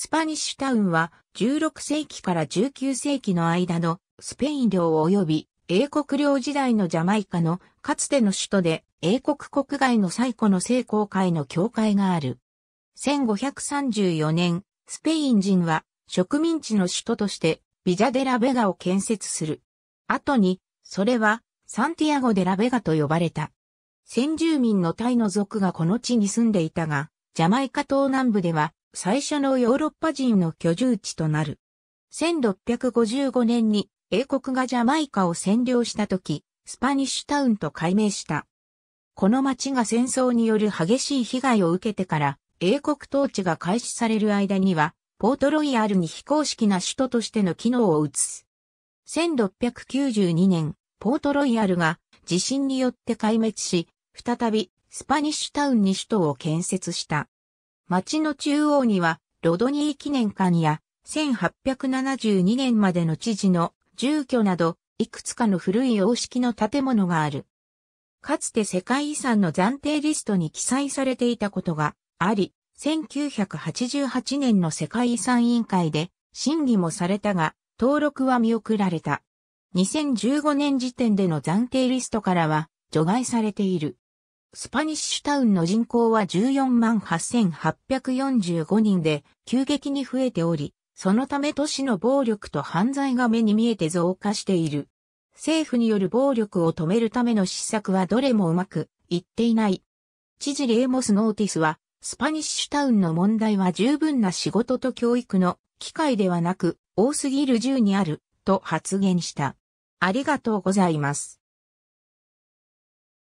スパニッシュタウンは16世紀から19世紀の間のスペイン領及び英国領時代のジャマイカのかつての首都で英国国外の最古の聖公会の教会がある。1534年、スペイン人は植民地の首都としてビジャデラベガを建設する。後に、それはサンティアゴデラベガと呼ばれた。先住民のタイの族がこの地に住んでいたが、ジャマイカ島南部では最初のヨーロッパ人の居住地となる。1655年に英国がジャマイカを占領した時、スパニッシュタウンと改名した。この町が戦争による激しい被害を受けてから、英国統治が開始される間には、ポートロイヤルに非公式な首都としての機能を移す。1692年、ポートロイヤルが地震によって壊滅し、再びスパニッシュタウンに首都を建設した。町の中央には、ロドニー記念館や、1872年までの知事の住居など、いくつかの古い様式の建物がある。かつて世界遺産の暫定リストに記載されていたことがあり、1988年の世界遺産委員会で審議もされたが、登録は見送られた。2015年時点での暫定リストからは除外されている。スパニッシュタウンの人口は14万8845人で急激に増えており、そのため都市の暴力と犯罪が目に見えて増加している。政府による暴力を止めるための施策はどれもうまくいっていない。知事レーモス・ノーティスは、スパニッシュタウンの問題は十分な仕事と教育の機会ではなく、多すぎる銃にある、と発言した。ありがとうございます。